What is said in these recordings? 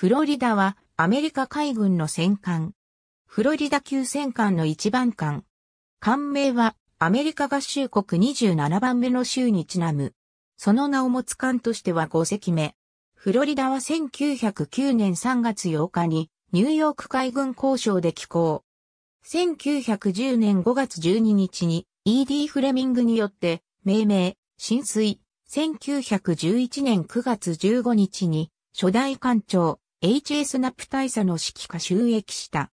フロリダはアメリカ海軍の戦艦。フロリダ級戦艦の一番艦。艦名はアメリカ合衆国27番目の州にちなむ。その名を持つ艦としては5隻目。フロリダは1909年3月8日にニューヨーク海軍交渉で寄港。1910年5月12日に E.D. フレミングによって命名、浸水。1911年9月15日に初代艦長、HS ナプ大佐の指揮下収益した。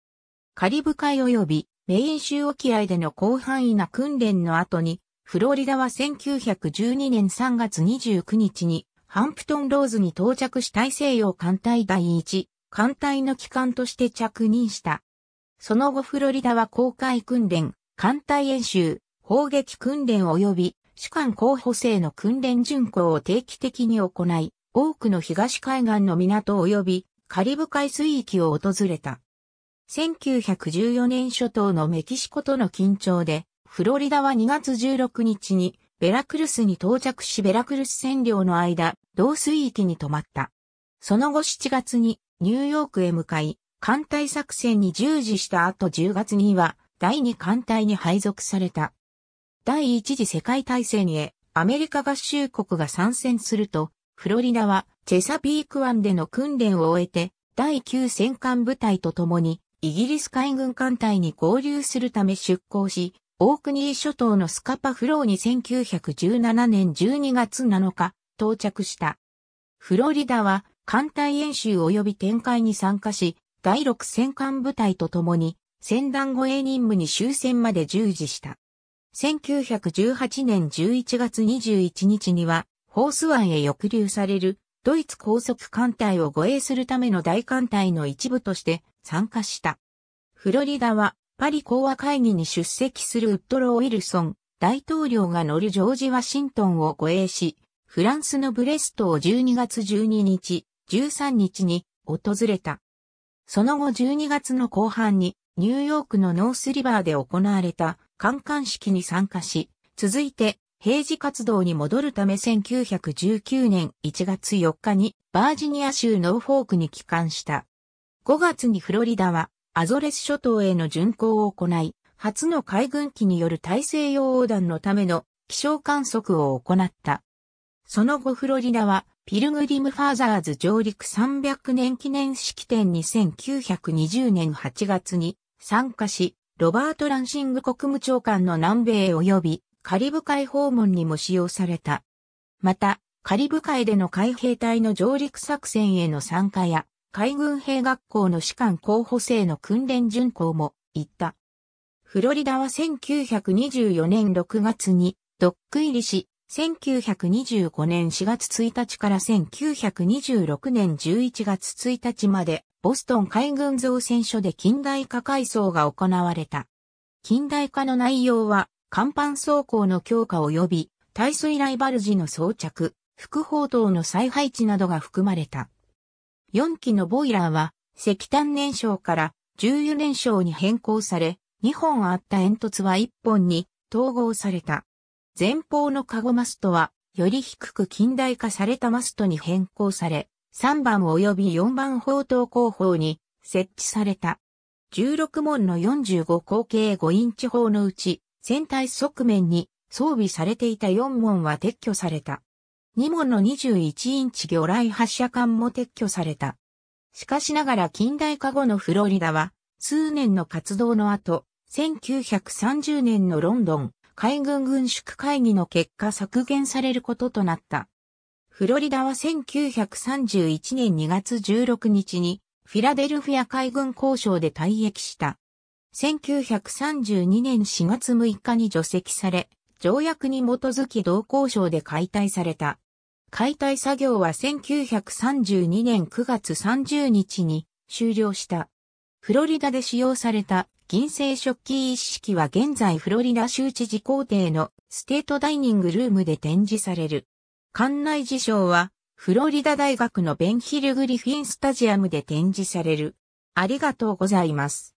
カリブ海及びメイン州沖合での広範囲な訓練の後に、フロリダは1912年3月29日に、ハンプトンローズに到着し大西洋艦隊第1、艦隊の機関として着任した。その後フロリダは公開訓練、艦隊演習、砲撃訓練及び主管候補生の訓練巡行を定期的に行い、多くの東海岸の港及びカリブ海水域を訪れた。1914年初頭のメキシコとの緊張で、フロリダは2月16日にベラクルスに到着しベラクルス占領の間、同水域に止まった。その後7月にニューヨークへ向かい、艦隊作戦に従事した後10月には第2艦隊に配属された。第一次世界大戦へアメリカ合衆国が参戦すると、フロリダはチェサピーク湾での訓練を終えて、第9戦艦部隊と共に、イギリス海軍艦隊に合流するため出港し、オークニー諸島のスカパフローに1917年12月7日、到着した。フロリダは、艦隊演習及び展開に参加し、第6戦艦部隊と共に、戦団護衛任務に終戦まで従事した。1918年11月21日には、ホース湾へ抑留されるドイツ高速艦隊を護衛するための大艦隊の一部として参加した。フロリダはパリ講和会議に出席するウッドロー・ウィルソン大統領が乗るジョージ・ワシントンを護衛し、フランスのブレストを12月12日、13日に訪れた。その後12月の後半にニューヨークのノースリバーで行われた観艦式に参加し、続いて平時活動に戻るため1919年1月4日にバージニア州ノーフォークに帰還した。5月にフロリダはアゾレス諸島への巡航を行い、初の海軍機による大西洋横断のための気象観測を行った。その後フロリダはピルグリムファーザーズ上陸300年記念式典に1920年8月に参加し、ロバート・ランシング国務長官の南米及びカリブ海訪問にも使用された。また、カリブ海での海兵隊の上陸作戦への参加や、海軍兵学校の士官候補生の訓練巡行も行った。フロリダは1924年6月にドック入りし、1925年4月1日から1926年11月1日まで、ボストン海軍造船所で近代化改装が行われた。近代化の内容は、甲板走行の強化及び、耐水ライバル時の装着、副砲塔の再配置などが含まれた。4機のボイラーは、石炭燃焼から重油燃焼に変更され、2本あった煙突は1本に統合された。前方のカゴマストは、より低く近代化されたマストに変更され、3番及び4番砲塔後方に設置された。16門の45口径5インチ砲のうち、船体側面に装備されていた4門は撤去された。2門の21インチ魚雷発射管も撤去された。しかしながら近代化後のフロリダは、数年の活動の後、1930年のロンドン海軍軍縮会議の結果削減されることとなった。フロリダは1931年2月16日にフィラデルフィア海軍交渉で退役した。1932年4月6日に除籍され、条約に基づき同交渉で解体された。解体作業は1932年9月30日に終了した。フロリダで使用された銀製食器一式は現在フロリダ州知事公邸のステートダイニングルームで展示される。館内事象はフロリダ大学のベンヒルグリフィンスタジアムで展示される。ありがとうございます。